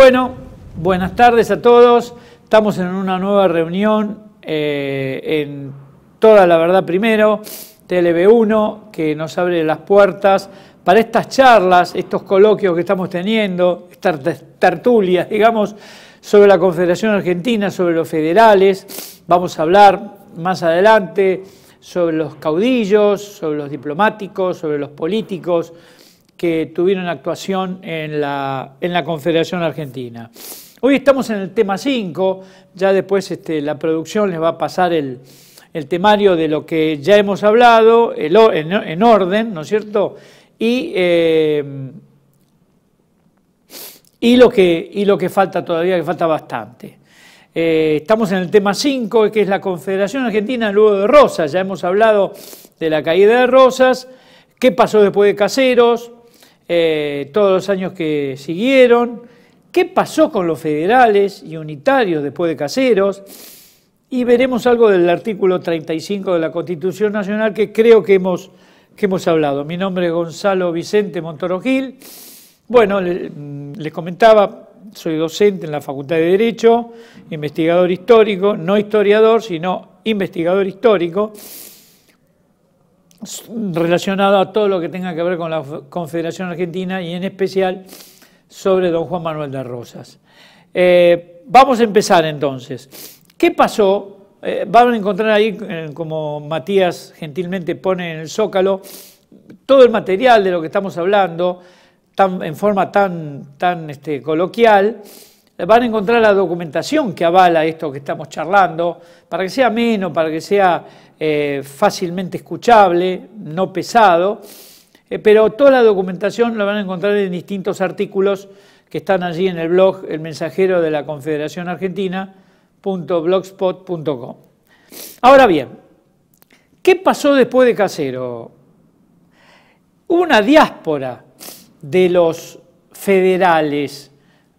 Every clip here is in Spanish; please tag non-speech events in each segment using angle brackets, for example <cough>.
Bueno, buenas tardes a todos. Estamos en una nueva reunión eh, en Toda la Verdad Primero, TLB1, que nos abre las puertas para estas charlas, estos coloquios que estamos teniendo, estas tertulias, digamos, sobre la Confederación Argentina, sobre los federales. Vamos a hablar más adelante sobre los caudillos, sobre los diplomáticos, sobre los políticos, que tuvieron actuación en la, en la Confederación Argentina. Hoy estamos en el tema 5, ya después este, la producción les va a pasar el, temario de lo que ya hemos hablado, en, orden, ¿no es cierto? Y, eh, y, lo que, y lo que falta todavía, que falta bastante. Eh, estamos en el tema 5, que es la Confederación Argentina luego de Rosas. Ya hemos hablado de la caída de Rosas, qué pasó después de Caseros, eh, todos los años que siguieron, qué pasó con los federales y unitarios después de caseros, y veremos algo del artículo 35 de la Constitución Nacional que creo que hemos, que hemos hablado. Mi nombre es Gonzalo Vicente Montoro Gil. Bueno, mm, les comentaba, soy docente en la Facultad de Derecho, investigador histórico, no historiador, sino investigador histórico relacionado a todo lo que tenga que ver con la Confederación Argentina y en especial sobre don Juan Manuel de Rosas. Eh, vamos a empezar entonces. ¿Qué pasó? Eh, van a encontrar ahí, eh, como Matías gentilmente pone en el zócalo, todo el material de lo que estamos hablando, en forma tan, tan este, coloquial. Van a encontrar la documentación que avala esto que estamos charlando, para que sea menos, para que sea eh, fácilmente escuchable, no pesado, eh, pero toda la documentación la van a encontrar en distintos artículos que están allí en el blog El Mensajero de la Confederación Argentina, Ahora bien, ¿qué pasó después de Casero? Hubo una diáspora de los federales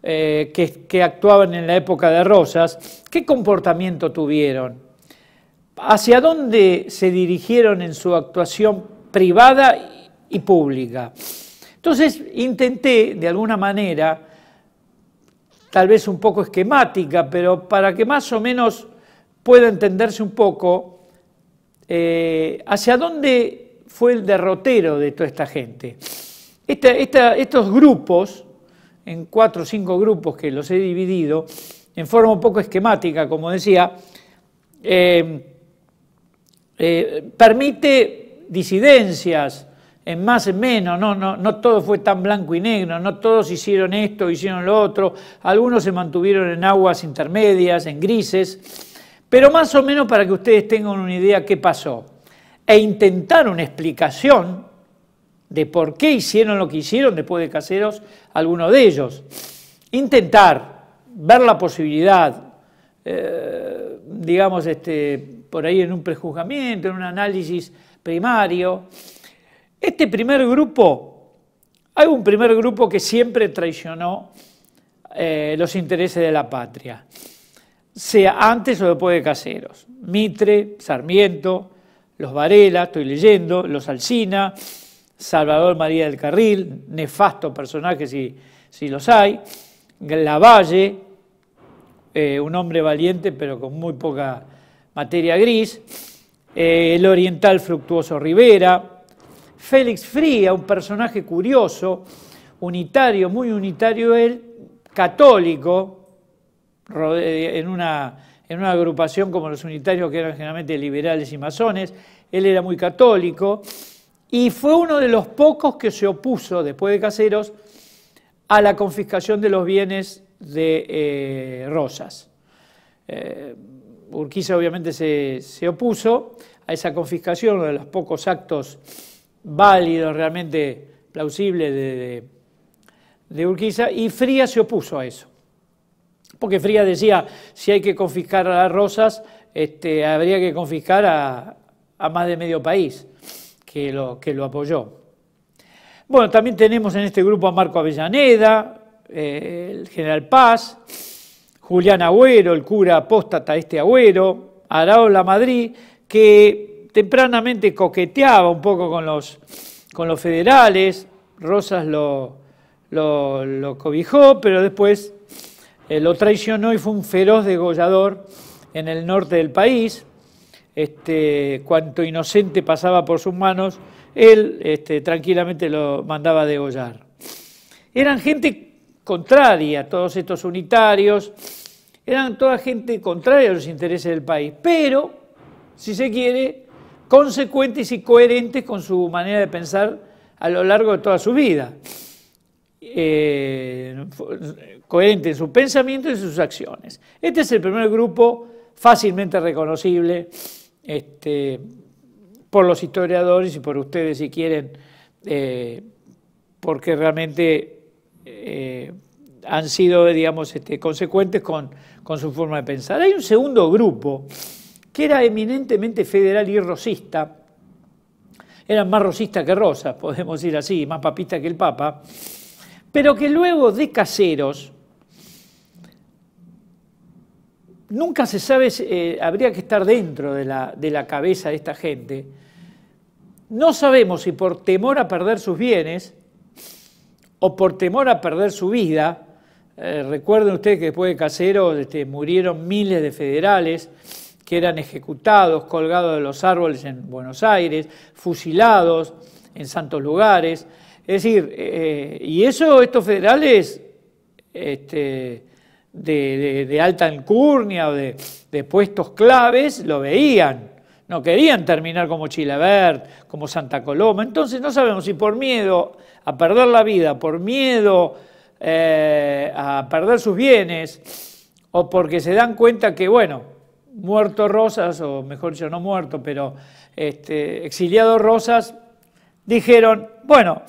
eh, que actuaban en la época de Rosas. ¿Qué comportamiento tuvieron? hacia dónde se dirigieron en su actuación privada y pública. Entonces intenté, de alguna manera, tal vez un poco esquemática, pero para que más o menos pueda entenderse un poco, eh, hacia dónde fue el derrotero de toda esta gente. estos grupos, en cuatro o cinco grupos que los he dividido, en forma un poco esquemática, como decía, eh, eh, permite disidencias en más, en menos, no, no, no todo fue tan blanco y negro, no todos hicieron esto, hicieron lo otro, algunos se mantuvieron en aguas intermedias, en grises, pero más o menos para que ustedes tengan una idea qué pasó, e intentar una explicación de por qué hicieron lo que hicieron después de caseros algunos de ellos, intentar ver la posibilidad, eh, digamos, este, por ahí en un prejuzgamiento, en un análisis primario. Este primer grupo, hay un primer grupo que siempre traicionó eh, los intereses de la patria, sea antes o después de Caseros. Mitre, Sarmiento, los Varela, estoy leyendo, los Alsina, Salvador María del Carril, nefasto personaje si, si los hay, Lavalle, eh, un hombre valiente pero con muy poca Materia Gris, eh, el oriental Fructuoso Rivera, Félix Fría, un personaje curioso, unitario, muy unitario él, católico, eh, en una, en una agrupación como los unitarios que eran generalmente liberales y masones, él era muy católico y fue uno de los pocos que se opuso, después de Caseros, a la confiscación de los bienes de eh, Rosas. Urquiza obviamente se, opuso a esa confiscación, uno de los pocos actos válidos, realmente plausibles de, Urquiza, y Fría se opuso a eso. Porque Fría decía, si hay que confiscar a las rosas, este, habría que confiscar a, más de medio país que lo, que lo apoyó. Bueno, también tenemos en este grupo a Marco Avellaneda, eh, el general Paz, Julián Agüero, el cura apóstata este Agüero, Araola Madrid, que tempranamente coqueteaba un poco con los, con los federales, Rosas lo, lo, cobijó, pero después eh, lo traicionó y fue un feroz degollador en el norte del país. Este, cuanto inocente pasaba por sus manos, él este, tranquilamente lo mandaba degollar. Eran gente contraria, a todos estos unitarios, eran toda gente contraria a los intereses del país, pero, si se quiere, consecuentes y coherentes con su manera de pensar a lo largo de toda su vida, Coherentes eh, coherente en sus pensamientos y sus acciones. Este es el primer grupo fácilmente reconocible este, por los historiadores y por ustedes si quieren, eh, porque realmente... Eh, han sido, digamos, este, consecuentes con, su forma de pensar. Hay un segundo grupo que era eminentemente federal y rosista, eran más rosistas que rosas, <laughs> podemos decir así, más papistas que el Papa, pero que luego de caseros, nunca se sabe, eh, habría que estar dentro de la cabeza de esta gente, no sabemos si por temor a perder sus bienes o por temor a perder su vida, eh, recuerden ustedes que después de Casero este, murieron miles de federales que eran ejecutados, colgados de los árboles en Buenos Aires, fusilados en santos lugares. Es decir, eh, eh, y eso, estos federales este, de, alta alcurnia o de, de, puestos claves lo veían. No querían terminar como Chilebert, como Santa Coloma. Entonces no sabemos si por miedo a perder la vida, por miedo eh, a perder sus bienes o porque se dan cuenta que, bueno, muerto Rosas, o mejor dicho, no muerto, pero este, exiliado Rosas, dijeron, bueno,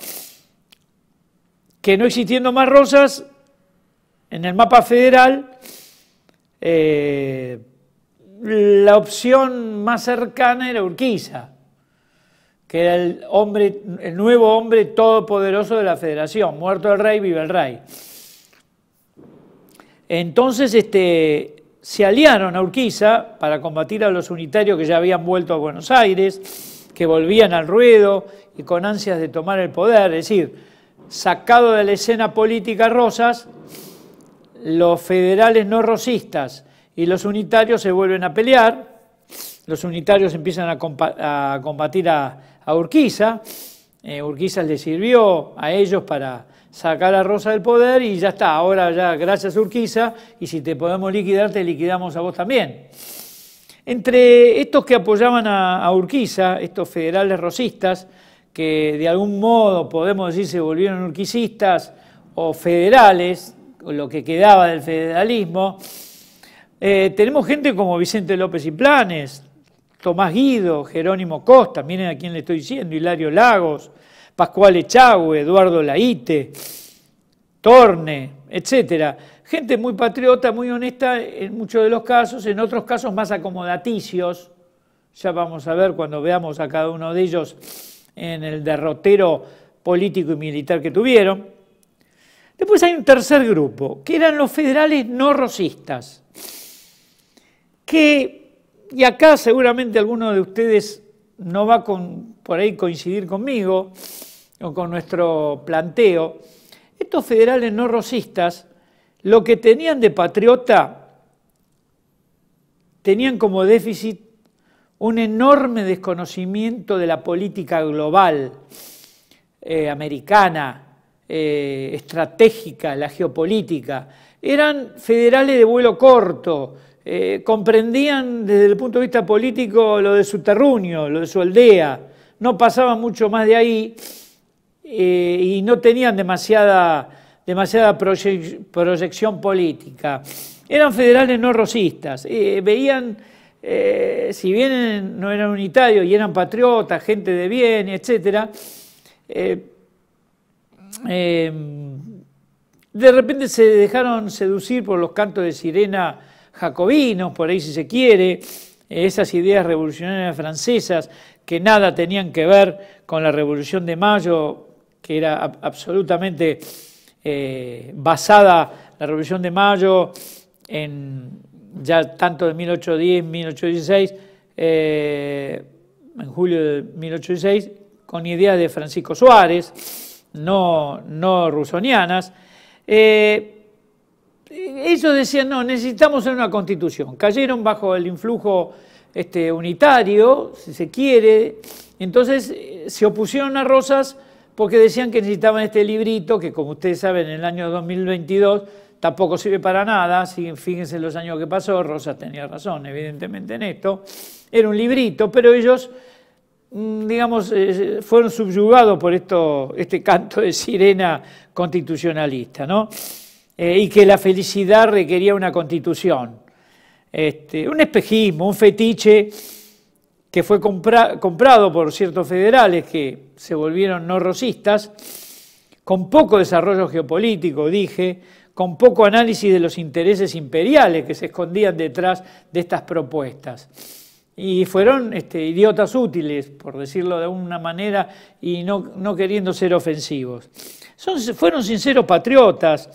que no existiendo más Rosas en el mapa federal, eh, la opción más cercana era Urquiza que era el, hombre, el nuevo hombre todopoderoso de la federación, muerto el rey, vive el rey. Entonces este, se aliaron a Urquiza para combatir a los unitarios que ya habían vuelto a Buenos Aires, que volvían al ruedo y con ansias de tomar el poder, es decir, sacado de la escena política Rosas, los federales no rosistas y los unitarios se vuelven a pelear, los unitarios empiezan a, combatir a, a Urquiza. Eh, Urquiza le sirvió a ellos para sacar a Rosa del poder y ya está, ahora ya gracias Urquiza y si te podemos liquidar, te liquidamos a vos también. Entre estos que apoyaban a, Urquiza, estos federales rosistas, que de algún modo podemos decir se volvieron urquicistas o federales, lo que quedaba del federalismo, eh, tenemos gente como Vicente López y Planes, Tomás Guido, Jerónimo Costa, miren a quién le estoy diciendo, Hilario Lagos, Pascual Echagüe, Eduardo Laite, Torne, etcétera. Gente muy patriota, muy honesta en muchos de los casos, en otros casos más acomodaticios. Ya vamos a ver cuando veamos a cada uno de ellos en el derrotero político y militar que tuvieron. Después hay un tercer grupo, que eran los federales no rosistas, que y acá seguramente alguno de ustedes no va por ahí coincidir conmigo o con nuestro planteo, estos federales no rosistas lo que tenían de patriota tenían como déficit un enorme desconocimiento de la política global, eh, americana, eh, estratégica, la geopolítica. Eran federales de vuelo corto, eh, comprendían desde el punto de vista político lo de su terruño, lo de su aldea, no pasaban mucho más de ahí eh, y no tenían demasiada, demasiada proyección política. Eran federales no rosistas, eh, veían, si bien no eran unitarios y eran patriotas, gente de bien, etc., em, de repente se dejaron seducir por los cantos de sirena jacobinos, por ahí si se quiere, esas ideas revolucionarias francesas que nada tenían que ver con la Revolución de Mayo, que era absolutamente eh, basada, la Revolución de Mayo, en ya tanto de 1810, 1816, eh, en julio de 1816, con ideas de Francisco Suárez, no, no rusonianas. Eh, ellos decían, no, necesitamos una constitución. Cayeron bajo el influjo este, unitario, si se quiere. Entonces eh, se opusieron a Rosas porque decían que necesitaban este librito, que como ustedes saben, en el año 2022 tampoco sirve para nada. Fíjense los años que pasó, Rosas tenía razón, evidentemente, en esto. Era un librito, pero ellos mm, digamos, eh, fueron subyugados por esto, este canto de sirena constitucionalista, ¿no? Eh, y que la felicidad requería una constitución. Este, un espejismo, un fetiche que fue comprado por ciertos federales que se volvieron no rosistas, con poco desarrollo geopolítico, dije, con poco análisis de los intereses imperiales que se escondían detrás de estas propuestas. Y fueron este, idiotas útiles, por decirlo de una manera, y no, queriendo ser ofensivos. fueron sinceros patriotas,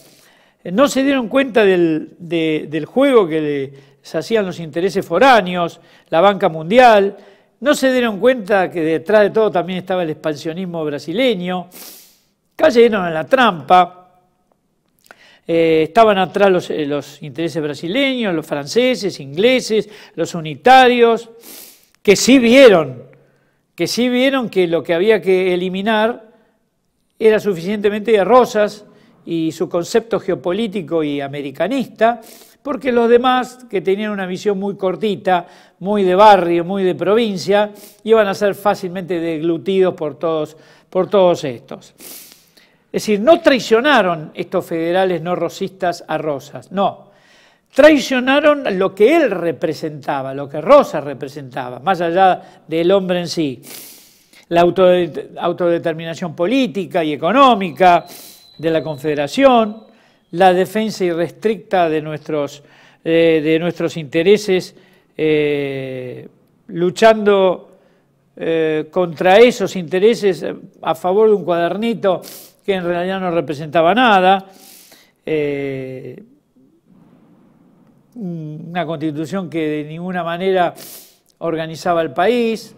eh, no se dieron cuenta del, juego que se hacían los intereses foráneos, la banca mundial, no se dieron cuenta que detrás de todo también estaba el expansionismo brasileño, cayeron en la trampa, eh, estaban atrás los, eh, los, intereses brasileños, los franceses, ingleses, los unitarios, que sí vieron, que sí vieron que lo que había que eliminar era suficientemente de rosas y su concepto geopolítico y americanista, porque los demás, que tenían una visión muy cortita, muy de barrio, muy de provincia, iban a ser fácilmente deglutidos por todos, por todos estos. Es decir, no traicionaron estos federales no rosistas a Rosas, no. Traicionaron lo que él representaba, lo que Rosas representaba, más allá del hombre en sí. La autodeterminación política y económica, de la Confederación, la defensa irrestricta de nuestros, eh, de nuestros intereses, eh, luchando eh, contra esos intereses a favor de un cuadernito que en realidad no representaba nada, una constitución que de ninguna manera organizaba el país,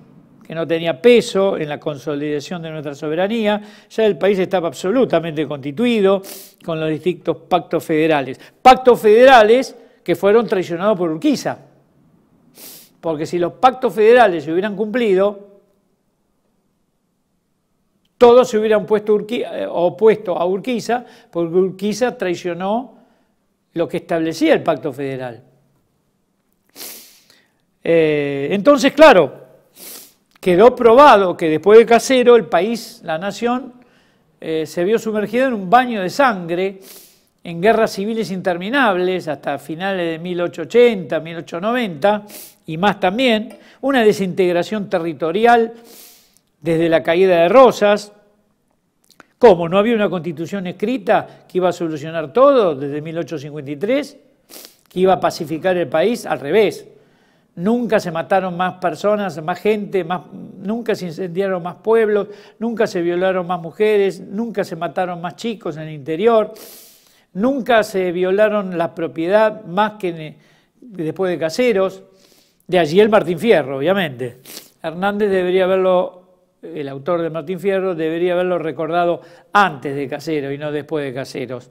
que no tenía peso en la consolidación de nuestra soberanía, ya el país estaba absolutamente constituido con los distintos pactos federales. Pactos federales que fueron traicionados por Urquiza, porque si los pactos federales se hubieran cumplido, todos se hubieran puesto eh, opuesto a Urquiza, porque Urquiza traicionó lo que establecía el pacto federal. Eh, entonces, claro, quedó probado que después de Casero el país, la nación, eh, se vio sumergida en un baño de sangre, en guerras civiles interminables hasta finales de 1880, 1890 y más también, una desintegración territorial desde la caída de Rosas. ¿Cómo? ¿No había una constitución escrita que iba a solucionar todo desde 1853? ¿Que iba a pacificar el país? Al revés, Nunca se mataron más personas, más gente, más, nunca se incendiaron más pueblos, nunca se violaron más mujeres, nunca se mataron más chicos en el interior, nunca se violaron la propiedad más que después de caseros. De allí el Martín Fierro, obviamente. Hernández debería haberlo, el autor de Martín Fierro, debería haberlo recordado antes de Caseros y no después de Caseros,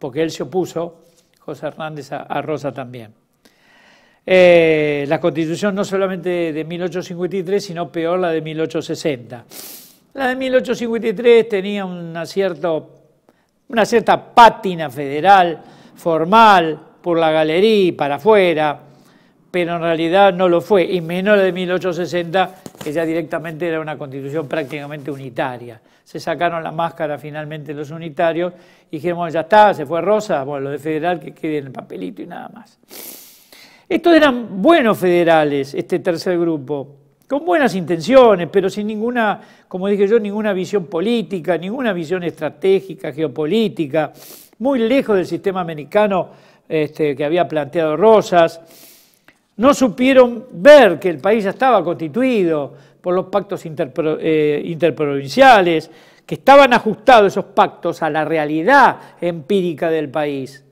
porque él se opuso, José Hernández, a Rosa también. Eh, la constitución no solamente de 1853, sino peor la de 1860. La de 1853 tenía una, cierto, una cierta pátina federal, formal, por la galería y para afuera, pero en realidad no lo fue, y menos la de 1860, que ya directamente era una constitución prácticamente unitaria. Se sacaron la máscara finalmente los unitarios y dijimos, ya está, se fue Rosa, bueno, lo de federal que quede en el papelito y nada más. Estos eran buenos federales, este tercer grupo, con buenas intenciones, pero sin ninguna, como dije yo, ninguna visión política, ninguna visión estratégica, geopolítica, muy lejos del sistema americano este, que había planteado Rosas. No supieron ver que el país ya estaba constituido por los pactos eh, interprovinciales, que estaban ajustados esos pactos a la realidad empírica del país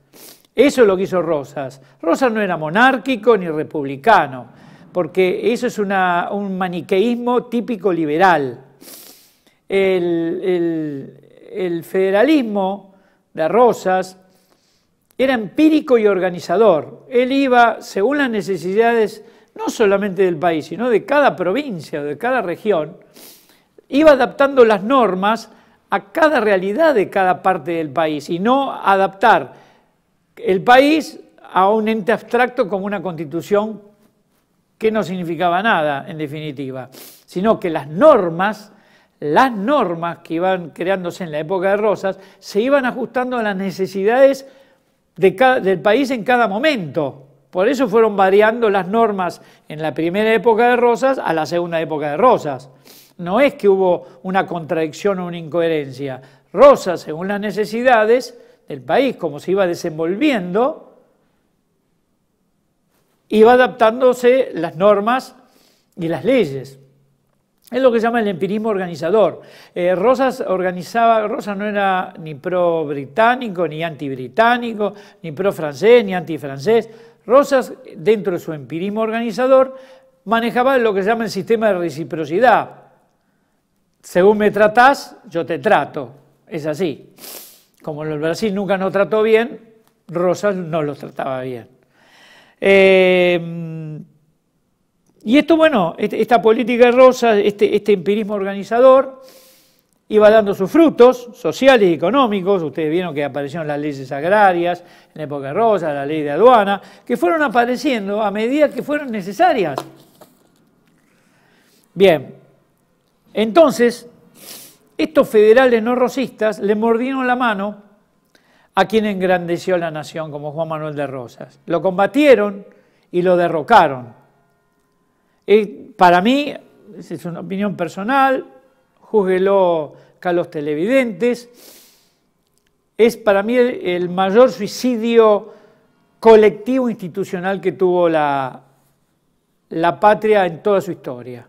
eso es lo que hizo Rosas. Rosas no era monárquico ni republicano, porque eso es un maniqueísmo típico liberal. El, el federalismo de Rosas era empírico y organizador. Él iba según las necesidades no solamente del país, sino de cada provincia o de cada región, iba adaptando las normas a cada realidad de cada parte del país y no adaptar el país a un ente abstracto como una constitución que no significaba nada, en definitiva, sino que las normas, las normas que iban creándose en la época de Rosas, se iban ajustando a las necesidades del país en cada momento. Por eso fueron variando las normas en la primera época de Rosas a la segunda época de Rosas. No es que hubo una contradicción o una incoherencia. Rosas, según las necesidades, el país, como se iba desenvolviendo, iba adaptándose las normas y las leyes. Es lo que se llama el empirismo organizador. Eh, Rosas organizaba, Rosas no era ni pro-británico, ni anti-británico, ni pro-francés, ni anti-francés. Rosas, dentro de su empirismo organizador, manejaba lo que se llama el sistema de reciprocidad. Según me tratás, yo te trato. Es así. Como el Brasil nunca nos trató bien, Rosas no los trataba bien. Eh, y esto, bueno, esta política de Rosas, este, este, empirismo organizador, iba dando sus frutos sociales y económicos. Ustedes vieron que aparecieron las leyes agrarias en la época de Rosas, la ley de aduana, que fueron apareciendo a medida que fueron necesarias. Bien, entonces, estos federales no rosistas le mordieron la mano a quien engrandeció la nación, como Juan Manuel de Rosas. Lo combatieron y lo derrocaron. Y para mí, es una opinión personal, júzguelo Carlos los televidentes, es para mí el, mayor suicidio colectivo institucional que tuvo la, la patria en toda su historia.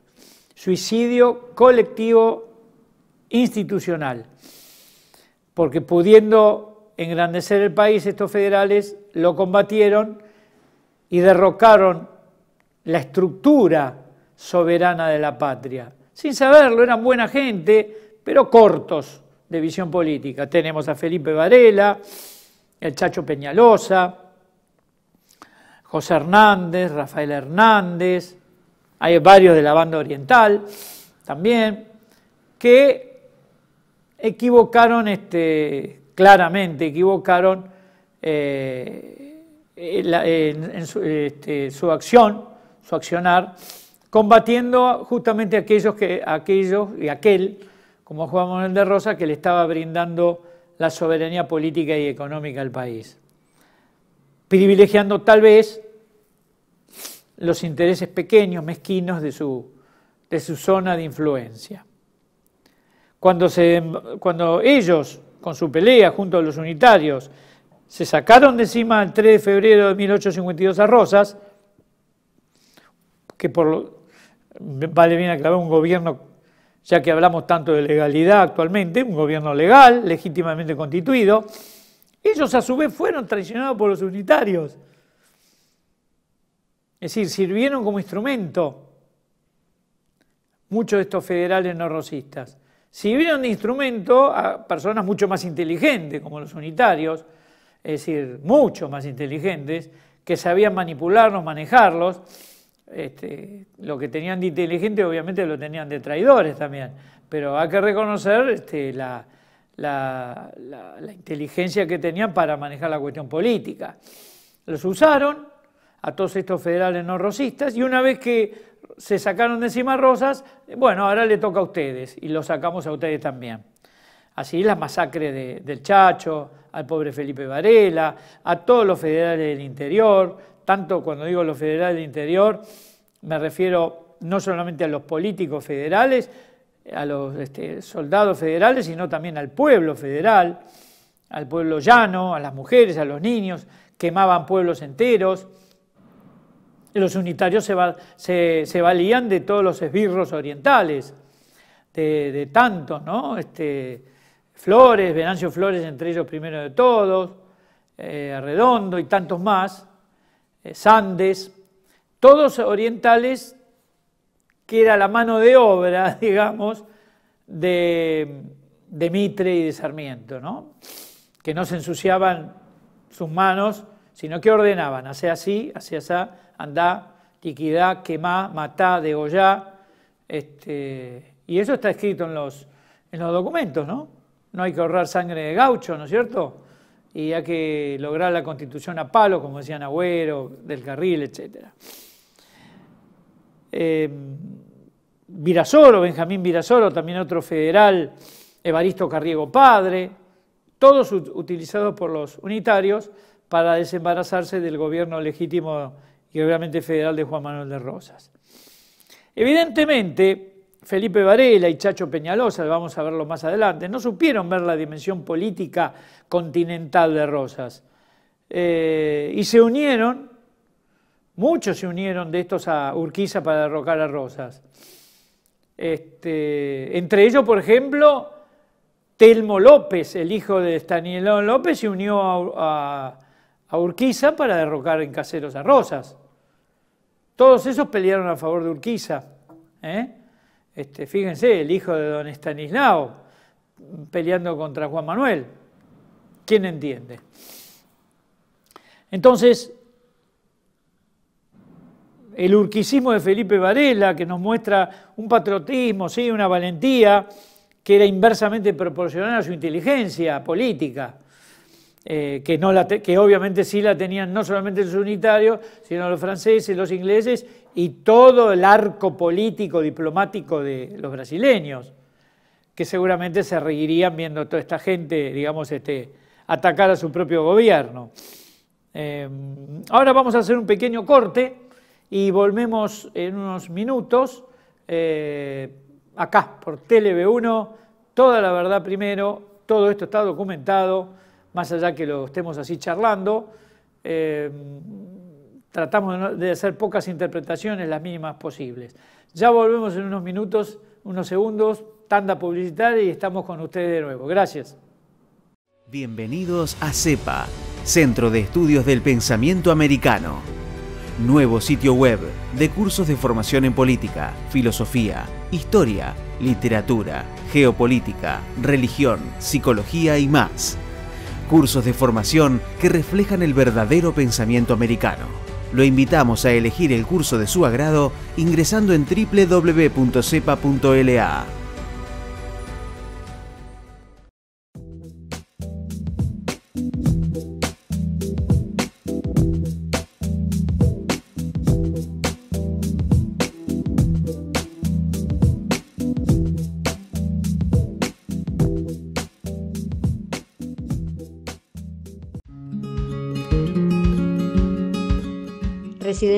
Suicidio colectivo institucional, porque pudiendo engrandecer el país, estos federales lo combatieron y derrocaron la estructura soberana de la patria. Sin saberlo, eran buena gente, pero cortos de visión política. Tenemos a Felipe Varela, el Chacho Peñalosa, José Hernández, Rafael Hernández, hay varios de la banda oriental también, que equivocaron este, claramente, equivocaron eh, eh, eh, en, este, su, acción, su accionar, combatiendo justamente aquellos, que, aquellos y aquel, como Juan Manuel de Rosa, que le estaba brindando la soberanía política y económica al país, privilegiando tal vez los intereses pequeños, mezquinos de de su zona de influencia. Cuando, ellos, con su pelea junto a los unitarios, se sacaron de encima el 3 de febrero de 1852 a Rosas, que por vale bien aclarar un gobierno, ya que hablamos tanto de legalidad actualmente, un gobierno legal, legítimamente constituido, ellos a su vez fueron traicionados por los unitarios. Es decir, sirvieron como instrumento muchos de estos federales no rosistas. Si vieron de instrumento a personas mucho más inteligentes, como los unitarios, es decir, mucho más inteligentes, que sabían manipularlos, manejarlos. Este, lo que tenían de inteligente obviamente lo tenían de traidores también, pero hay que reconocer este, la, la, inteligencia que tenían para manejar la cuestión política. Los usaron a todos estos federales no rosistas y una vez que se sacaron de encima Rosas, bueno, ahora le toca a ustedes y lo sacamos a ustedes también. Así la masacre del Chacho, al pobre Felipe Varela, a todos los federales del interior, tanto cuando digo los federales del interior, me refiero no solamente a los políticos federales, a los este, soldados federales, sino también al pueblo federal, al pueblo llano, a las mujeres, a los niños, quemaban pueblos enteros los unitarios se, valían de todos los esbirros orientales, de, tantos, ¿no? Este, Flores, Venancio Flores entre ellos primero de todos, eh, Arredondo y tantos más, eh, Sandes, todos orientales que era la mano de obra, <laughs> digamos, de, Mitre y de Sarmiento, ¿no? que no se ensuciaban sus manos, sino que ordenaban, hacia así, hacia así, andá, tiquidá, quemá, matá, degollá. Este, y eso está escrito en los, en los documentos, ¿no? No hay que ahorrar sangre de gaucho, ¿no es cierto? Y hay que lograr la constitución a palo, como decían Agüero, del Carril, etc. Em, Virasoro, Benjamín Virasoro, también otro federal, Evaristo Carriego Padre, todos utilizados por los unitarios para desembarazarse del gobierno legítimo y obviamente federal de Juan Manuel de Rosas. Evidentemente, Felipe Varela y Chacho Peñalosa, vamos a verlo más adelante, no supieron ver la dimensión política continental de Rosas. Eh, y se unieron, muchos se unieron de estos a Urquiza para derrocar a Rosas. Este, entre ellos, por ejemplo, Telmo López, el hijo de Stanielón López, se unió a a Urquiza para derrocar en Caseros a Rosas. Todos esos pelearon a favor de Urquiza. ¿eh? Este, fíjense, el hijo de don Estanislao peleando contra Juan Manuel. ¿Quién entiende? Entonces, el urquicismo de Felipe Varela, que nos muestra un patriotismo, ¿sí? una valentía que era inversamente proporcional a su inteligencia política. Eh, que, obviamente sí la tenían no solamente los unitarios, sino los franceses, los ingleses y todo el arco político, diplomático de los brasileños, que seguramente se reirían viendo toda esta gente, este, atacar a su propio gobierno. Eh, ahora vamos a hacer un pequeño corte y volvemos en unos minutos eh, acá por telev 1 toda la verdad primero, todo esto está documentado más allá que lo estemos así charlando, eh, tratamos de hacer pocas interpretaciones, las mínimas posibles. Ya volvemos en unos minutos, unos segundos, tanda publicitaria y estamos con ustedes de nuevo. Gracias. Bienvenidos a CEPA, Centro de Estudios del Pensamiento Americano. Nuevo sitio web de cursos de formación en política, filosofía, historia, literatura, geopolítica, religión, psicología y más cursos de formación que reflejan el verdadero pensamiento americano. Lo invitamos a elegir el curso de su agrado ingresando en www.cepa.la.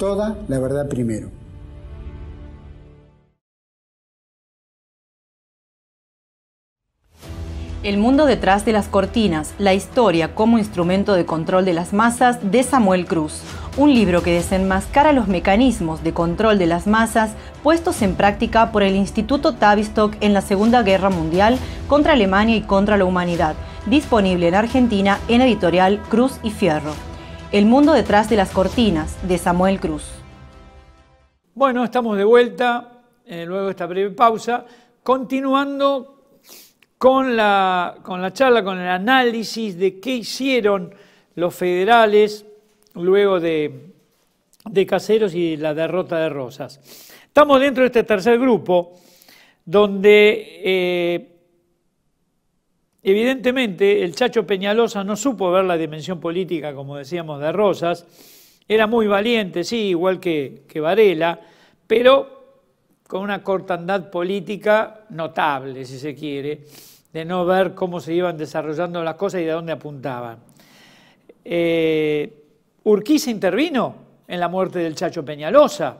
toda la verdad primero. El mundo detrás de las cortinas, la historia como instrumento de control de las masas de Samuel Cruz, un libro que desenmascara los mecanismos de control de las masas puestos en práctica por el Instituto Tavistock en la Segunda Guerra Mundial contra Alemania y contra la humanidad, disponible en Argentina en editorial Cruz y Fierro. El mundo detrás de las cortinas, de Samuel Cruz. Bueno, estamos de vuelta, eh, luego de esta breve pausa, continuando con la, con la charla, con el análisis de qué hicieron los federales luego de, de Caseros y la derrota de Rosas. Estamos dentro de este tercer grupo, donde eh, Evidentemente, el Chacho Peñalosa no supo ver la dimensión política, como decíamos, de Rosas. Era muy valiente, sí, igual que, que Varela, pero con una cortandad política notable, si se quiere, de no ver cómo se iban desarrollando las cosas y de dónde apuntaban. Eh, Urquiza intervino en la muerte del Chacho Peñalosa,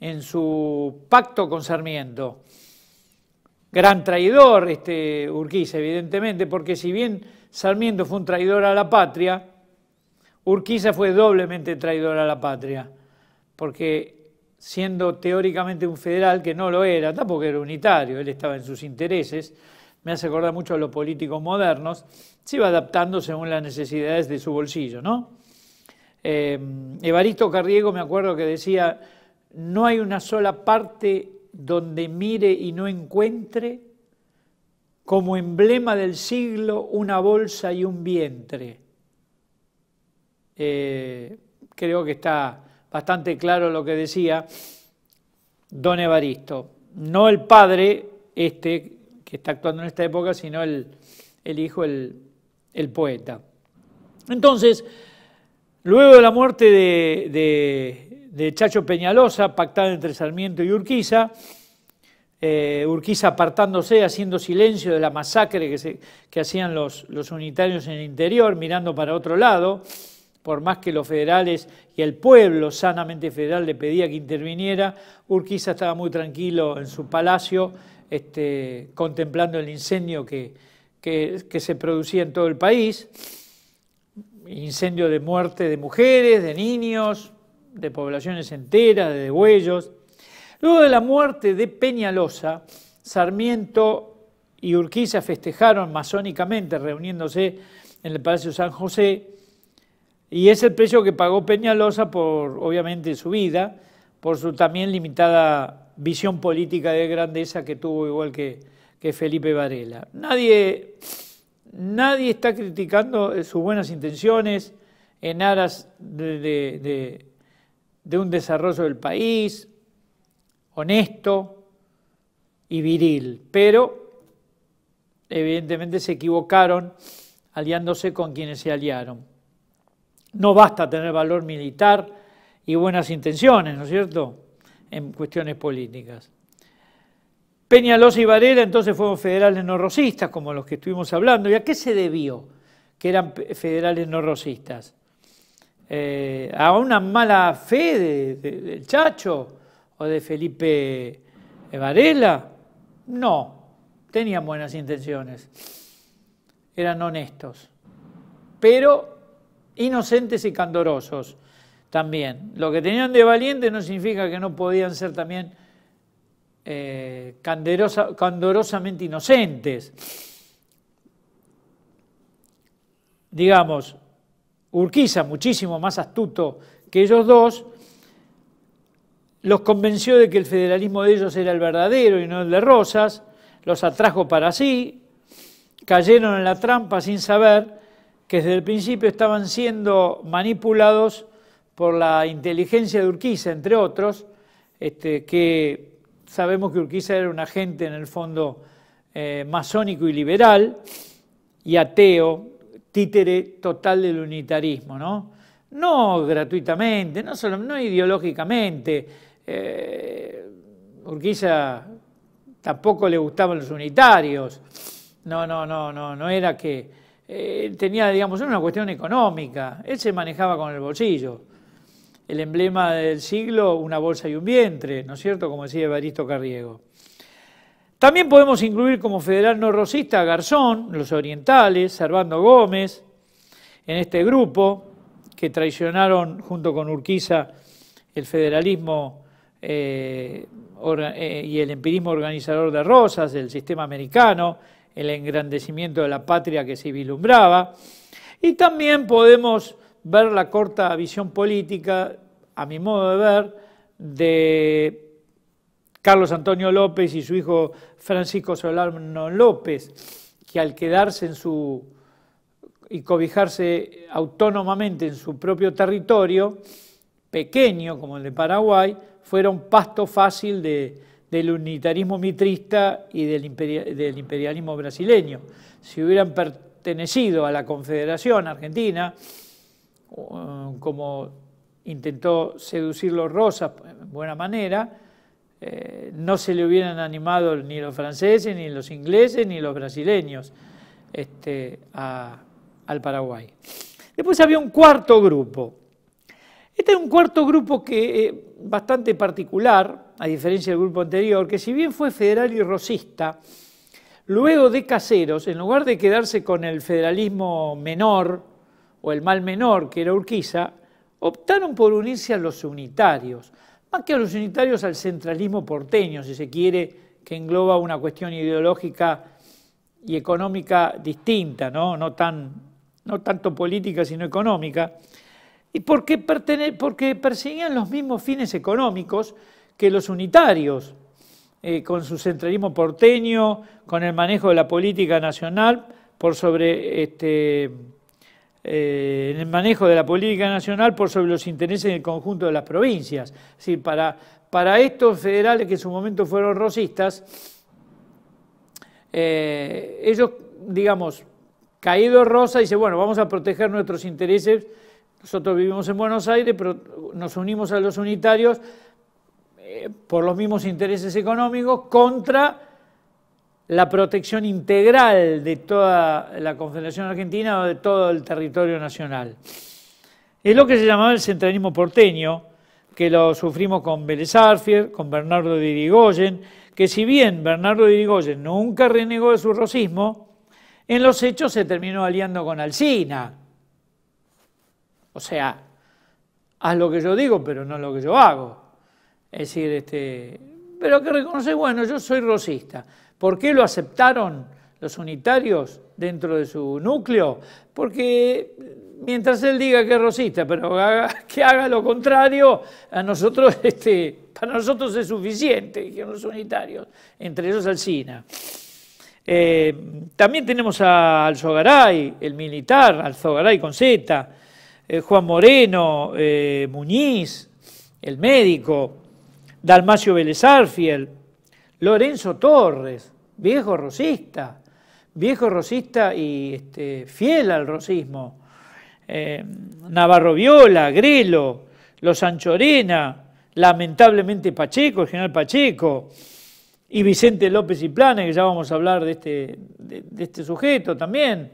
en su pacto con Sarmiento gran traidor, este Urquiza, evidentemente, porque si bien Sarmiento fue un traidor a la patria, Urquiza fue doblemente traidor a la patria, porque siendo teóricamente un federal, que no lo era, tampoco era unitario, él estaba en sus intereses, me hace acordar mucho a los políticos modernos, se iba adaptando según las necesidades de su bolsillo, ¿no? Eh, Evaristo Carriego me acuerdo que decía, no hay una sola parte donde mire y no encuentre, como emblema del siglo, una bolsa y un vientre. Eh, creo que está bastante claro lo que decía don Evaristo. No el padre, este, que está actuando en esta época, sino el, hijo, el, poeta. Entonces, luego de la muerte de de Chacho Peñalosa, pactada entre Sarmiento y Urquiza, eh, Urquiza apartándose, haciendo silencio de la masacre que, hacían los, unitarios en el interior, mirando para otro lado, por más que los federales y el pueblo sanamente federal le pedía que interviniera, Urquiza estaba muy tranquilo en su palacio, este, contemplando el incendio que, que se producía en todo el país, incendio de muerte de mujeres, de niños, de poblaciones enteras, de degüellos. Luego de la muerte de Peñalosa, Sarmiento y Urquiza festejaron masónicamente reuniéndose en el Palacio San José y es el precio que pagó Peñalosa por, obviamente, su vida, por su también limitada visión política de grandeza que tuvo igual que, Felipe Varela. Nadie, nadie está criticando sus buenas intenciones en aras de de un desarrollo del país, honesto y viril. Pero evidentemente se equivocaron aliándose con quienes se aliaron. No basta tener valor militar y buenas intenciones, ¿no es cierto?, en cuestiones políticas. Peñalosa y Varela entonces fueron federales no rosistas, como los que estuvimos hablando. ¿Y a qué se debió que eran federales no rosistas? Eh, a una mala fe de, del Chacho o de Felipe eh, Varela. No, tenían buenas intenciones, eran honestos, pero inocentes y candorosos también. Lo que tenían de valiente no significa que no podían ser también eh, candorosamente inocentes. Digamos, Urquiza, muchísimo más astuto que ellos dos, los convenció de que el federalismo de ellos era el verdadero y no el de Rosas, los atrajo para sí, cayeron en la trampa sin saber que desde el principio estaban siendo manipulados por la inteligencia de Urquiza, entre otros, este, que sabemos que Urquiza era un agente en el fondo eh, masónico y liberal y ateo, títere total del unitarismo, ¿no? No gratuitamente, no, solo, no ideológicamente. Eh, Urquiza tampoco le gustaban los unitarios. No, no, no, no, no era que eh, tenía, digamos, una cuestión económica. Él se manejaba con el bolsillo. El emblema del siglo, una bolsa y un vientre, ¿no es cierto? Como decía Evaristo Carriego. También podemos incluir como federal no rosista a Garzón, los orientales, Servando Gómez, en este grupo que traicionaron junto con Urquiza el federalismo eh, eh, y el empirismo organizador de Rosas, el sistema americano, el engrandecimiento de la patria que se vislumbraba. Y también podemos ver la corta visión política, a mi modo de ver, de Carlos Antonio López y su hijo Francisco Solano López, que al quedarse en su y cobijarse autónomamente en su propio territorio, pequeño como el de Paraguay, fueron pasto fácil del unitarismo mitrista y del, imperialismo brasileño. Si hubieran pertenecido a la Confederación Argentina, eh, como intentó los Rosas en eh, buena manera, eh, no se le hubieran animado ni los franceses, ni los ingleses, ni los brasileños este, al Paraguay. Después había un cuarto grupo. Este es un cuarto grupo que eh, bastante particular, a diferencia del grupo anterior, que si bien fue federal y rosista, luego de Caseros, en lugar de quedarse con el federalismo menor o el mal menor que era Urquiza, optaron por unirse a los unitarios que a los unitarios, al centralismo porteño, si se quiere, que engloba una cuestión ideológica y económica distinta, no, tan, no tanto política sino económica, y porque, pertene perseguían los mismos fines económicos que los unitarios, eh, con su centralismo porteño, con el manejo de la política nacional por sobre este, eh, en el manejo de la política nacional por sobre los intereses del conjunto de las provincias. Es para, para estos federales que en su momento fueron rosistas, eh, ellos, digamos, caído Rosa, dice, bueno, vamos a proteger nuestros intereses, nosotros vivimos en Buenos Aires, pero nos unimos a los unitarios eh, por los mismos intereses económicos contra la protección integral de toda la Confederación Argentina o de todo el territorio nacional. Es lo que se llamaba el centralismo porteño, que lo sufrimos con Vélez Arfier, con Bernardo de Irigoyen, que si bien Bernardo de Irigoyen nunca renegó de su rosismo, en los hechos se terminó aliando con Alcina, O sea, haz lo que yo digo, pero no lo que yo hago. Es decir, este, pero que reconoce, bueno, yo soy rosista. ¿Por qué lo aceptaron los unitarios dentro de su núcleo? Porque eh, mientras él diga que es rosista, pero <laughs> que haga lo contrario, a nosotros, <laughs> este, para nosotros es suficiente, dijeron los unitarios, entre ellos Alcina. Eh, también tenemos a Alzogaray, el militar, Alzogaray con Z, eh, Juan Moreno, Muñiz, el médico, Dalmacio Vélez Arfiel, Lorenzo Torres, viejo rosista, viejo rosista y este, fiel al rosismo. Eh, Navarro Viola, Grelo, Los Anchorena, lamentablemente Pacheco, el general Pacheco, y Vicente López y Plana, que ya vamos a hablar de este, este sujeto también.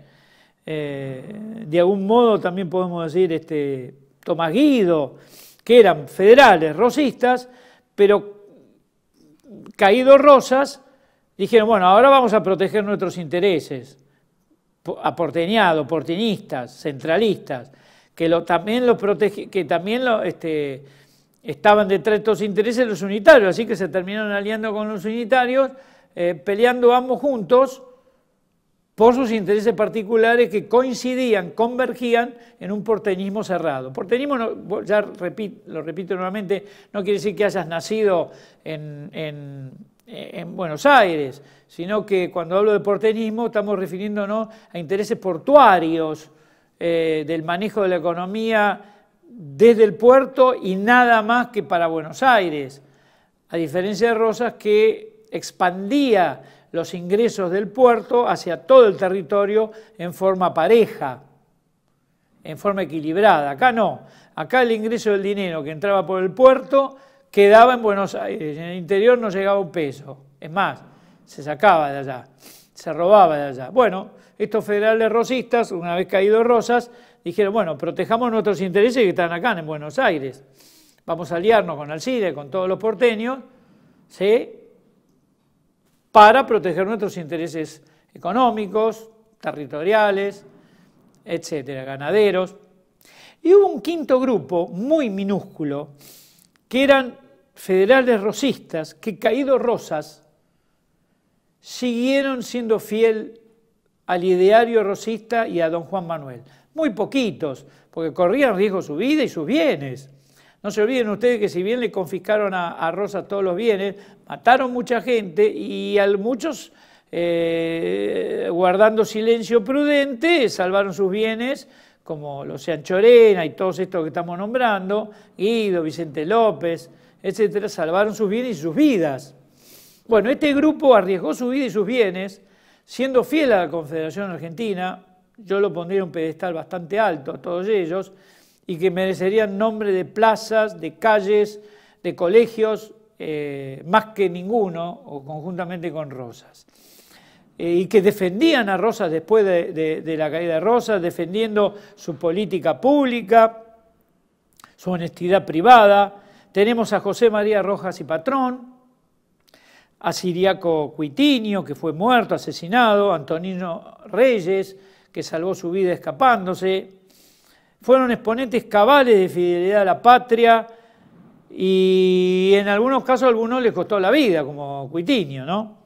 Eh, de algún modo también podemos decir este, Tomás Guido, que eran federales, rosistas, pero caído Rosas, dijeron, bueno, ahora vamos a proteger nuestros intereses, aporteñados, portinistas centralistas, que lo, también, lo que también lo, este, estaban detrás de estos intereses los unitarios, así que se terminaron aliando con los unitarios, eh, peleando ambos juntos, por sus intereses particulares que coincidían, convergían en un porteñismo cerrado. Porteñismo, ya repito, lo repito nuevamente, no quiere decir que hayas nacido en, Buenos Aires, sino que cuando hablo de porteñismo estamos refiriéndonos a intereses portuarios, eh, del manejo de la economía desde el puerto y nada más que para Buenos Aires, a diferencia de Rosas que expandía los ingresos del puerto hacia todo el territorio en forma pareja, en forma equilibrada. Acá no, acá el ingreso del dinero que entraba por el puerto quedaba en Buenos Aires, en el interior no llegaba un peso, es más, se sacaba de allá, se robaba de allá. Bueno, estos federales rosistas, una vez caído Rosas, dijeron, bueno, protejamos nuestros intereses que están acá en Buenos Aires, vamos a aliarnos con Alcide, con todos los porteños, ¿sí? para proteger nuestros intereses económicos, territoriales, etcétera, ganaderos. Y hubo un quinto grupo, muy minúsculo, que eran federales rosistas, que caído Rosas, siguieron siendo fiel al ideario rosista y a don Juan Manuel. Muy poquitos, porque corrían riesgo su vida y sus bienes. No se olviden ustedes que si bien le confiscaron a, Rosa todos los bienes, mataron mucha gente y a muchos, eh, guardando silencio prudente, salvaron sus bienes, como los Chorena y todos estos que estamos nombrando, Guido, Vicente López, etcétera, salvaron sus bienes y sus vidas. Bueno, este grupo arriesgó su vida y sus bienes, siendo fiel a la Confederación Argentina, yo lo pondría en un pedestal bastante alto a todos ellos, y que merecerían nombre de plazas, de calles, de colegios, eh, más que ninguno, o conjuntamente con Rosas. Eh, y que defendían a Rosas después de, la caída de Rosas, defendiendo su política pública, su honestidad privada. Tenemos a José María Rojas y Patrón, a Siriaco Cuitinio, que fue muerto, asesinado, Antonino Reyes, que salvó su vida escapándose, fueron exponentes cabales de fidelidad a la patria y en algunos casos a algunos les costó la vida, como Cuitinio, ¿no?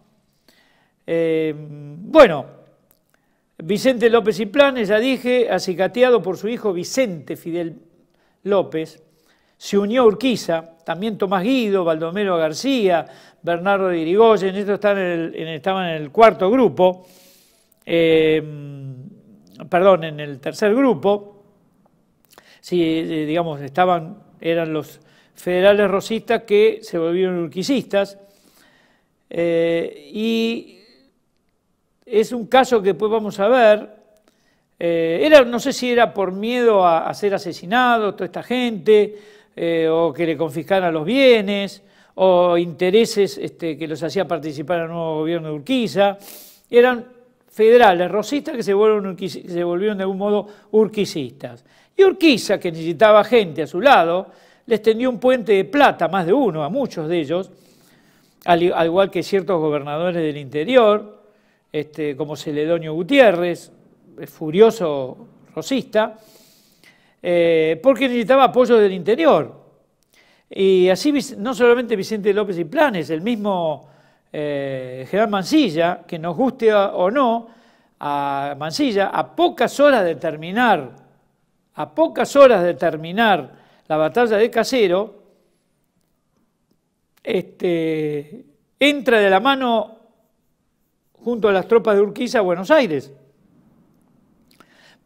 Eh, bueno, Vicente López y Planes, ya dije, acicateado por su hijo Vicente Fidel López, se unió Urquiza, también Tomás Guido, Baldomero García, Bernardo de Irigoyen, estos estaban en el cuarto grupo, eh, perdón, en el tercer grupo, si, eh, digamos, estaban, eran los federales rosistas que se volvieron urquicistas. Eh, y es un caso que después vamos a ver. Eh, era, no sé si era por miedo a, ser asesinado toda esta gente, o que le confiscaran los bienes, o intereses este, que los hacía participar en el nuevo gobierno de Urquiza. Eran federales rosistas que se volvieron, de algún modo urquicistas. Y Urquiza, que necesitaba gente a su lado, les tendió un puente de plata, más de uno, a muchos de ellos, al, igual que ciertos gobernadores del interior, este, como Celedonio Gutiérrez, eh, furioso rosista, eh, porque necesitaba apoyo del interior. Y así no solamente Vicente López y Planes, el mismo eh, Mancilla, que nos guste o no, a Mansilla, a pocas horas de terminar, a pocas horas de terminar la batalla de Casero, este, entra de la mano junto a las tropas de Urquiza a Buenos Aires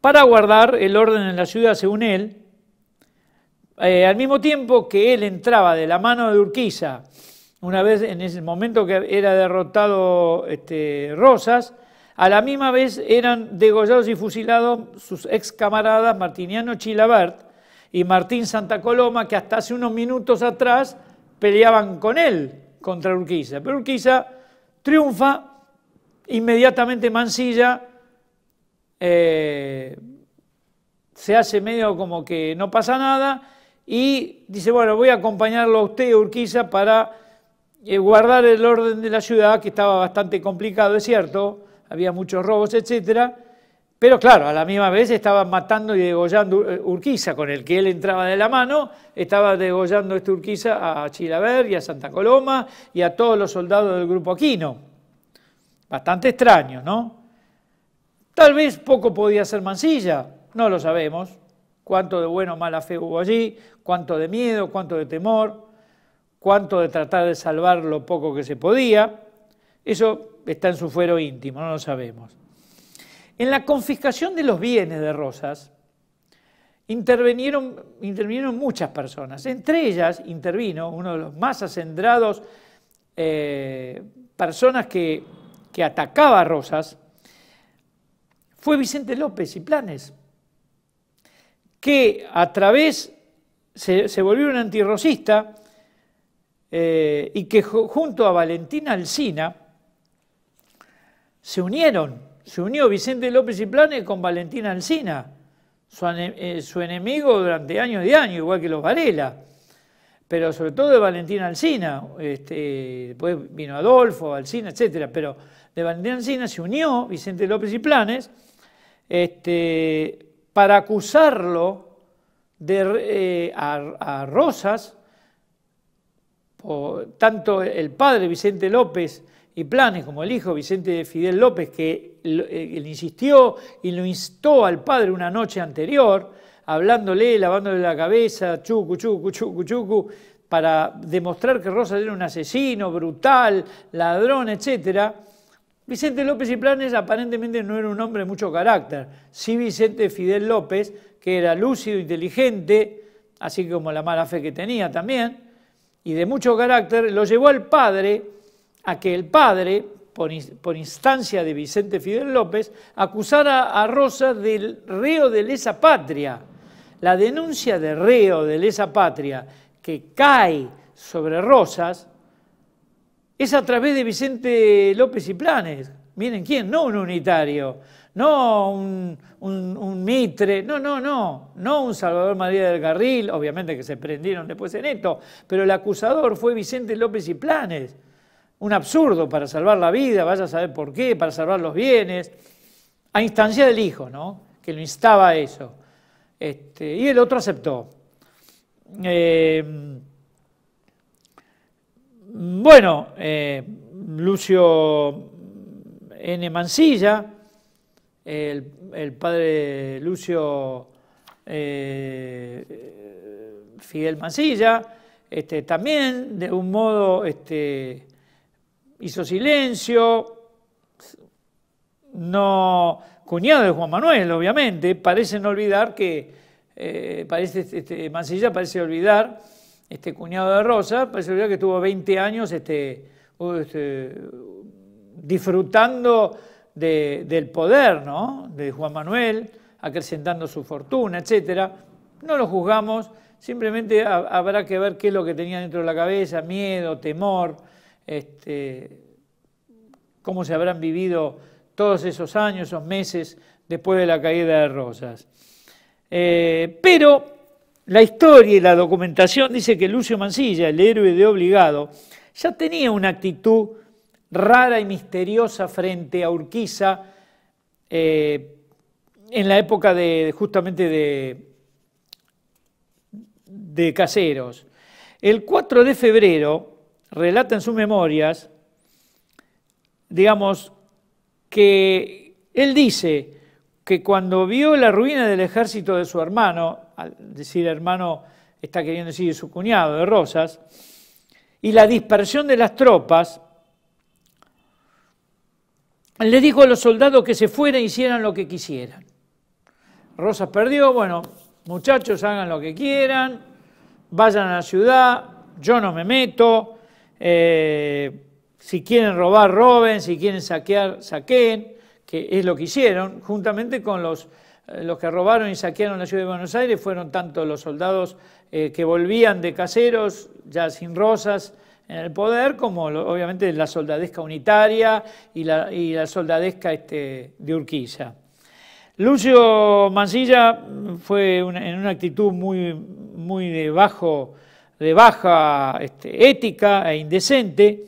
para guardar el orden en la ciudad, según él, eh, al mismo tiempo que él entraba de la mano de Urquiza una vez en ese momento que era derrotado este, Rosas, a la misma vez eran degollados y fusilados sus ex camaradas Martiniano Chilabert y Martín Santa Coloma, que hasta hace unos minutos atrás peleaban con él contra Urquiza. Pero Urquiza triunfa, inmediatamente Mansilla eh, se hace medio como que no pasa nada y dice, bueno, voy a acompañarlo a usted, Urquiza, para eh, guardar el orden de la ciudad, que estaba bastante complicado, es cierto, había muchos robos, etcétera, pero claro, a la misma vez estaban matando y degollando eh, Urquiza, con el que él entraba de la mano, estaba degollando este Urquiza a Chilaver y a Santa Coloma y a todos los soldados del grupo Aquino. Bastante extraño, ¿no? Tal vez poco podía ser Mansilla, no lo sabemos. Cuánto de bueno o mala fe hubo allí, cuánto de miedo, cuánto de temor. ...cuánto de tratar de salvar lo poco que se podía. Eso está en su fuero íntimo, no lo sabemos. En la confiscación de los bienes de Rosas intervinieron, muchas personas. Entre ellas intervino uno de los más acendrados eh, personas que, atacaba a Rosas, fue Vicente López y Planes, que a través se, se volvió un antirrosista eh, y que junto a Valentina Alsina se unieron, se unió Vicente López y Planes con Valentina Alsina, eh, su, enemigo durante años y años, igual que los Varela, pero sobre todo de Valentina Alsina, este, después vino Adolfo, Alsina, etc. pero de Valentina Alsina se unió Vicente López y Planes este, para acusarlo de, eh, a, a Rosas tanto el padre Vicente López y Planes como el hijo Vicente Fidel López, que le eh, insistió y lo instó al padre una noche anterior, hablándole, lavándole la cabeza, chucu, chucu, chucu, chucu, para demostrar que Rosas era un asesino, brutal, ladrón, etc. Vicente López y Planes aparentemente no era un hombre de mucho carácter. Sí Vicente Fidel López, que era lúcido, inteligente, así como la mala fe que tenía también, y de mucho carácter, lo llevó al padre a que el padre, por, instancia de Vicente Fidel López, acusara a Rosa del reo de lesa patria. La denuncia de reo de lesa patria que cae sobre Rosas es a través de Vicente López y Planes. Miren quién, no un unitario no un, Mitre, no, no, no, no un Salvador María del Garril, obviamente que se prendieron después en esto, pero el acusador fue Vicente López y Planes, un absurdo para salvar la vida, vaya a saber por qué, para salvar los bienes, a instancia del hijo, ¿no? Que lo instaba a eso. Este, y el otro aceptó. Eh, bueno, eh, Lucio N. Mancilla, el, padre Lucio eh, Fidel Mancilla, este, también de un modo este, hizo silencio, no cuñado de Juan Manuel, obviamente, parece no olvidar que, eh, parece, este, Mancilla parece olvidar, este cuñado de Rosa, parece olvidar que tuvo 20 años este, este disfrutando del poder, ¿no? De Juan Manuel, acrecentando su fortuna, etcétera. No lo juzgamos, simplemente habrá que ver qué es lo que tenía dentro de la cabeza, miedo, temor, este, cómo se habrán vivido todos esos años, esos meses después de la caída de Rosas. Eh, pero la historia y la documentación dice que Lucio Mancilla, el héroe de obligado, ya tenía una actitud rara y misteriosa frente a Urquiza eh, en la época de justamente de, de Caseros. El 4 de febrero relata en sus memorias, digamos, que él dice que cuando vio la ruina del ejército de su hermano, al decir hermano está queriendo decir su cuñado de Rosas, y la dispersión de las tropas, le dijo a los soldados que se fueran e hicieran lo que quisieran. Rosas perdió, bueno, muchachos hagan lo que quieran, vayan a la ciudad, yo no me meto, eh, si quieren robar, roben, si quieren saquear, saqueen, que es lo que hicieron, juntamente con los, eh, los que robaron y saquearon la ciudad de Buenos Aires, fueron tanto los soldados eh, que volvían de caseros, ya sin rosas, en el poder, como obviamente la soldadesca unitaria y la, soldadesca este, de Urquiza. Lucio Mancilla fue en una actitud muy, muy de, bajo, de baja este, ética e indecente,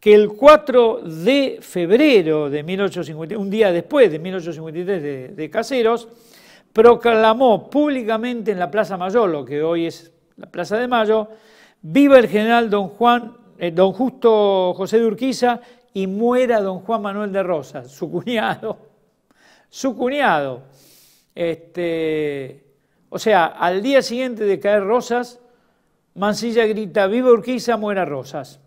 que el 4 de febrero de 1853, un día después de 1853 de, de Caseros, proclamó públicamente en la Plaza Mayor, lo que hoy es la Plaza de Mayo, viva el general don Juan eh, don Justo José de Urquiza y muera don Juan Manuel de Rosas, su cuñado, su cuñado. Este, o sea, al día siguiente de caer Rosas, Mansilla grita, viva Urquiza, muera Rosas.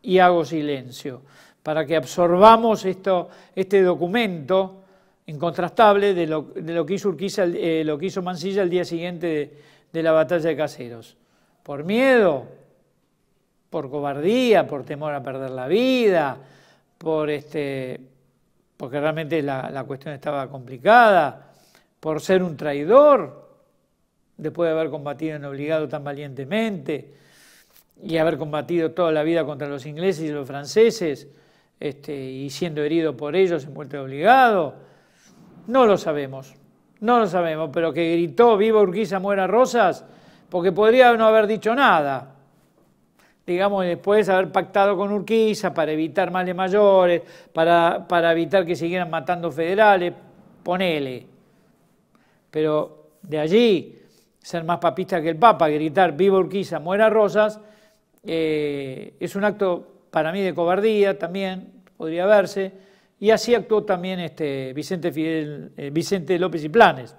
Y hago silencio para que absorbamos esto, este documento incontrastable de lo, que hizo Urquiza, eh, Mansilla el día siguiente de la batalla de Caseros. Por miedo, por cobardía, por temor a perder la vida, por este, porque realmente la, cuestión estaba complicada, por ser un traidor, después de haber combatido en obligado tan valientemente y haber combatido toda la vida contra los ingleses y los franceses, este, y siendo herido por ellos en muerte de obligado, no lo sabemos, no lo sabemos, pero que gritó, viva Urquiza, muera Rosas, porque podría no haber dicho nada, digamos, eh, después de haber pactado con Urquiza para evitar males mayores, para, evitar que siguieran matando federales, ponele. Pero de allí, ser más papista que el Papa, gritar viva Urquiza, muera Rosas, eh, es un acto para mí de cobardía también, podría verse, y así actuó también este Vicente, Fidel, eh, Vicente López y Planes.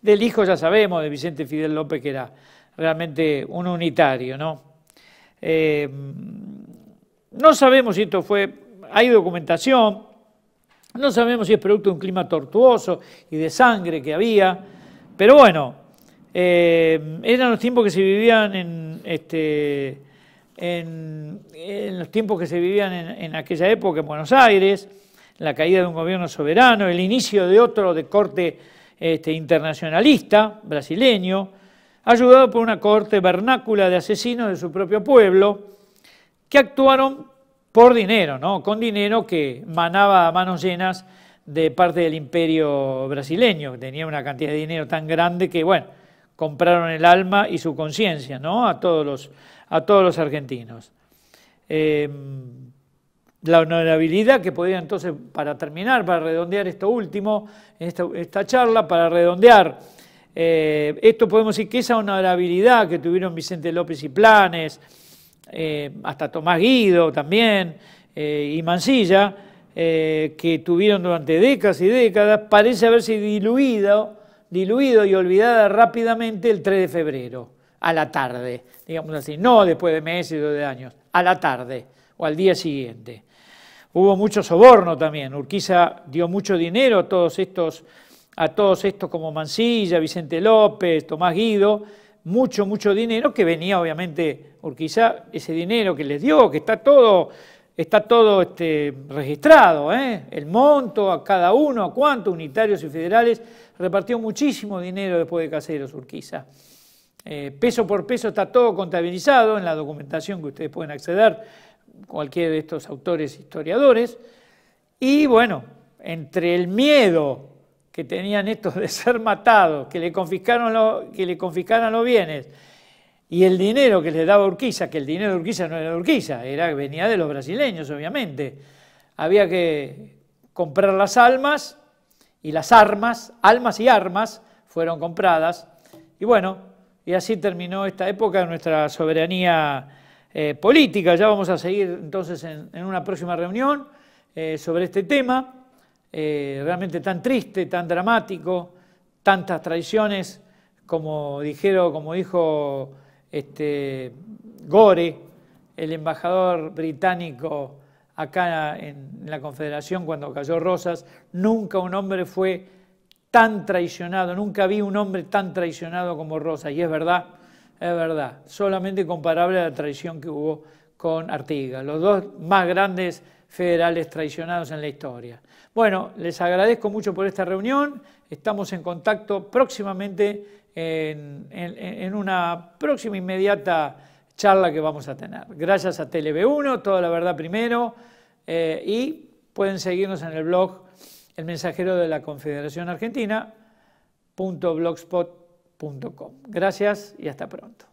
Del hijo ya sabemos, de Vicente Fidel López, que era realmente un unitario, ¿no? Em, no sabemos si esto fue, hay documentación, no sabemos si es producto de un clima tortuoso y de sangre que había, pero bueno, em, eran los tiempos que se vivían en, este, los tiempos que se vivían en, aquella época en Buenos Aires, la caída de un gobierno soberano, el inicio de otro de corte este, internacionalista brasileño, ayudado por una corte vernácula de asesinos de su propio pueblo, que actuaron por dinero, ¿no? con dinero que manaba a manos llenas de parte del imperio brasileño, que tenía una cantidad de dinero tan grande que, bueno, compraron el alma y su conciencia ¿no? a, todos los, a todos los argentinos. Em, la honorabilidad que podía entonces, para terminar, para redondear esto último, esta, esta charla, para redondear eh, esto podemos decir que esa honorabilidad que tuvieron Vicente López y Planes, eh, hasta Tomás Guido también, eh, y Mansilla, que tuvieron durante décadas y décadas, parece haberse diluido, diluido y olvidada rápidamente el 3 de febrero, a la tarde, digamos así, no después de meses o de años, a la tarde o al día siguiente. Hubo mucho soborno también, Urquiza dio mucho dinero a todos estos a todos estos como Mancilla, Vicente López, Tomás Guido, mucho, mucho dinero que venía obviamente Urquiza, ese dinero que les dio, que está todo, está todo este, registrado, ¿eh? el monto a cada uno, a cuánto, unitarios y federales, repartió muchísimo dinero después de Caseros Urquiza. Eh, peso por peso está todo contabilizado en la documentación que ustedes pueden acceder, cualquiera de estos autores historiadores. Y bueno, entre el miedo que tenían estos de ser matados, que le confiscaron que le confiscaran los bienes y el dinero que les daba Urquiza, que el dinero de Urquiza no era de Urquiza, era, venía de los brasileños, obviamente. Había que comprar las almas y las armas, almas y armas fueron compradas. Y bueno, y así terminó esta época de nuestra soberanía eh, política. Ya vamos a seguir entonces en, una próxima reunión eh, sobre este tema. Eh, realmente tan triste, tan dramático, tantas traiciones, como dijeron, como dijo este, Gore, el embajador británico acá en la Confederación cuando cayó Rosas, nunca un hombre fue tan traicionado, nunca vi un hombre tan traicionado como Rosas, y es verdad, es verdad, solamente comparable a la traición que hubo con Artigas, los dos más grandes federales traicionados en la historia. Bueno, les agradezco mucho por esta reunión. Estamos en contacto próximamente en, una próxima inmediata charla que vamos a tener. Gracias a TeleV1, Toda la Verdad Primero, eh, y pueden seguirnos en el blog El Mensajero de la Confederación Argentina, .blogspot.com. Gracias y hasta pronto.